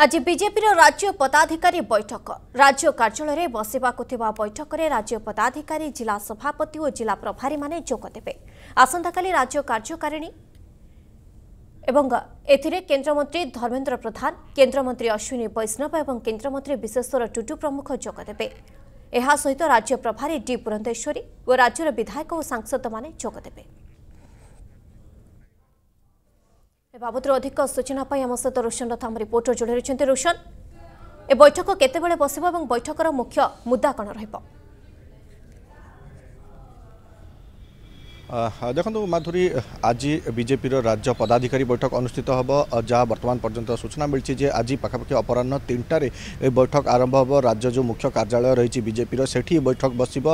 ଆଜି ବିଜେପିର ରାଜ୍ୟ ପଦାଧିକାରୀ ବୈଠକ ରାଜ୍ୟ କାର୍ଯ୍ୟାଳୟରେ ବସିବାକୁ ଥିବା ବୈଠକରେ ରାଜ୍ୟ ପଦାଧିକାରୀ ଜିଲ୍ଲା ସଭାପତି ଓ ଜିଲ୍ଲା ପ୍ରଭାରୀମାନେ ଯୋଗଦେବେ ଆସନ୍ତାକାଲି ରାଜ୍ୟ କାର୍ଯ୍ୟକାରିଣୀ ଏବଂ ଏଥିରେ କେନ୍ଦ୍ରମନ୍ତ୍ରୀ ଧର୍ମେନ୍ଦ୍ର ପ୍ରଧାନ କେନ୍ଦ୍ରମନ୍ତ୍ରୀ ଅଶ୍ୱିନୀ ବୈଷ୍ଣବ ଏବଂ କେନ୍ଦ୍ରମନ୍ତ୍ରୀ ବିଶେଶ୍ୱର ଟୁଟୁ ପ୍ରମୁଖ ଯୋଗଦେବେ ଏହା ସହିତ ରାଜ୍ୟ ପ୍ରଭାରୀ ଡି ପୁରନ୍ଦେଶ୍ୱରୀ ଓ ରାଜ୍ୟର ବିଧାୟକ ଓ ସାଂସଦମାନେ ଯୋଗଦେବେ ବାବଦରେ ଅଧିକ ସୂଚନା ପାଇଁ ଆମ ସହିତ ରୋଶନ ରଥ ରିପୋର୍ଟର ଯୋଡ଼ି ରହିଛନ୍ତି ରୋଶନ ଏ ବୈଠକ କେତେବେଳେ ବସିବ ଏବଂ ବୈଠକର ମୁଖ୍ୟ ମୁଦ୍ଦା କ'ଣ ରହିବ ଦେଖନ୍ତୁ ମାଧୁରୀ ଆଜି ବିଜେପିର ରାଜ୍ୟ ପଦାଧିକାରୀ ବୈଠକ ଅନୁଷ୍ଠିତ ହେବ ଯାହା ବର୍ତ୍ତମାନ ପର୍ଯ୍ୟନ୍ତ ସୂଚନା ମିଳିଛି ଯେ ଆଜି ପାଖାପାଖି ଅପରାହ୍ନ ତିନିଟାରେ ଏ ବୈଠକ ଆରମ୍ଭ ହେବ ରାଜ୍ୟ ଯେଉଁ ମୁଖ୍ୟ କାର୍ଯ୍ୟାଳୟ ରହିଛି ବିଜେପିର ସେଠି ବୈଠକ ବସିବ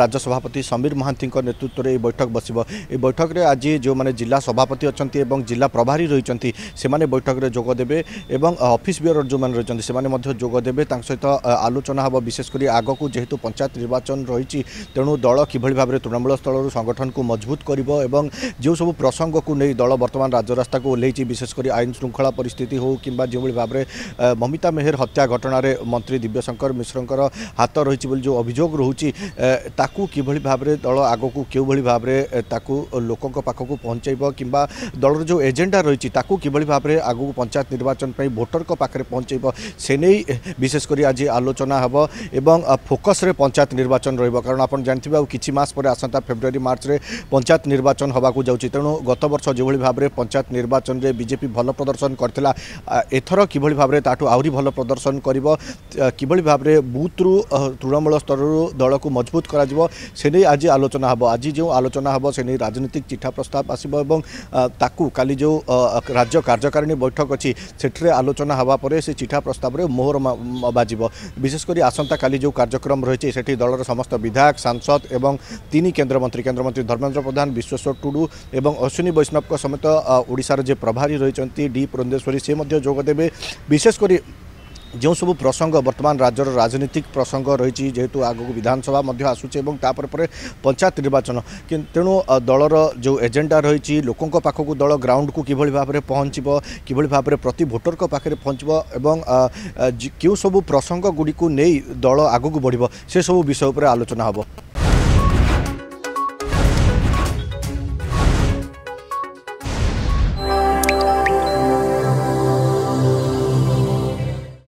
ରାଜ୍ୟ ସଭାପତି ସମୀର ମହାନ୍ତିଙ୍କ ନେତୃତ୍ୱରେ ଏହି ବୈଠକ ବସିବ ଏହି ବୈଠକରେ ଆଜି ଯେଉଁମାନେ ଜିଲ୍ଲା ସଭାପତି ଅଛନ୍ତି ଏବଂ ଜିଲ୍ଲା ପ୍ରଭାରୀ ରହିଛନ୍ତି ସେମାନେ ବୈଠକରେ ଯୋଗ ଦେବେ ଏବଂ ଅଫିସ୍ ବ୍ୟୁରୋର ଯେଉଁମାନେ ରହିଛନ୍ତି ସେମାନେ ମଧ୍ୟ ଯୋଗ ଦେବେ ତାଙ୍କ ସହିତ ଆଲୋଚନା ହେବ ବିଶେଷ କରି ଆଗକୁ ଯେହେତୁ ପଞ୍ଚାୟତ ନିର୍ବାଚନ ରହିଛି ତେଣୁ ଦଳ କିଭଳି ଭାବରେ ତୃଣମୂଳ ସ୍ତରରୁ ସଂଗଠନକୁ মজবুত করব এবং যে সব প্রসঙ্গকু নিয়ে দল বর্তমান রাজরাস্তাকে ওহ্লাইছে বিশেষ করে আইন শৃঙ্খলা পরিস্থিতি হোক কিংবা যেভাবে ভাবে মমিতা মেহের হত্যা ঘটনার মন্ত্রী দিব্যশঙ্কর মিশ্রঙ্কর হাত রয়েছে বলে যে অভিযোগ রয়েছে তাকে কিভাবে ভাবে দল আগক কেউভাবে ভাবে তাকে লোক পাখক পঞ্চাইব কিংবা দলর যে এজেন্ডা রয়েছে তাকে কিভাবে ভাবে আগক পঞ্চায়েত নির্বাচন ভোটর পাখে পঞ্চাইব সে নেই বিশেষ করে আজ আলোচনা হব এবং ফোকসরে পঞ্চায়েত নির্বাচন রহব কারণ আপনার জাঁথিবে কিছু মাস পরে আসন্তা ফেব্রুয়ারি মার্চরে পঞ্চায়েত নির্বাচন হওয়া যাচ্ছে তেমন গত বর্ষ যেভাবে ভাবে পঞ্চায়েত নির্বাচনের বিজেপি ভাল প্রদর্শন করে এথর কিভাবে ভাবে তাঠু আহরি ভাল প্রদর্শন করব কিভাবে ভাবে বুথ্রু তৃণমূল স্তরর দলক মজবুত করা সে আজ আলোচনা হব আজ যে আলোচনা হব সে রাজনৈতিক চিঠা প্রস্তাব আসব এবং তাকু কালি যে রাজ্য কার্যকারিণী বৈঠক অছি সেটি আলোচনা হওয়া পরে সে চিঠা প্রস্তাবে মোহর বাজিব বিশেষ করে আসন্তা কালি যে কার্যক্রম রয়েছে সেটি দলর সমস্ত বিধায়ক সাংসদ এবং তিনি কেন্দ্রমন্ত্রী কেন্দ্রমন্ত্রী ধর্মেন্দ্র ଧର୍ମେନ୍ଦ୍ର ପ୍ରଧାନ ବିଶ୍ୱେଶ୍ୱର ଟୁଡୁ ଏବଂ ଅଶ୍ୱିନୀ ବୈଷ୍ଣବଙ୍କ ସମେତ ଓଡ଼ିଶାର ଯେ ପ୍ରଭାରୀ ରହିଛନ୍ତି ଡି ପୁରନ୍ଦେଶ୍ୱରୀ ସେ ମଧ୍ୟ ଯୋଗ ଦେବେ ବିଶେଷ କରି ଯେଉଁ ସବୁ ପ୍ରସଙ୍ଗ ବର୍ତ୍ତମାନ ରାଜ୍ୟର ରାଜନୈତିକ ପ୍ରସଙ୍ଗ ରହିଛି ଯେହେତୁ ଆଗକୁ ବିଧାନସଭା ମଧ୍ୟ ଆସୁଛି ଏବଂ ତାପରେ ପରେ ପଞ୍ଚାୟତ ନିର୍ବାଚନ ତେଣୁ ଦଳର ଯେଉଁ ଏଜେଣ୍ଡା ରହିଛି ଲୋକଙ୍କ ପାଖକୁ ଦଳ ଗ୍ରାଉଣ୍ଡକୁ କିଭଳି ଭାବରେ ପହଞ୍ଚିବ କିଭଳି ଭାବରେ ପ୍ରତି ଭୋଟରଙ୍କ ପାଖରେ ପହଞ୍ଚିବ ଏବଂ କେଉଁ ସବୁ ପ୍ରସଙ୍ଗଗୁଡ଼ିକୁ ନେଇ ଦଳ ଆଗକୁ ବଢ଼ିବ ସେସବୁ ବିଷୟ ଉପରେ ଆଲୋଚନା ହେବ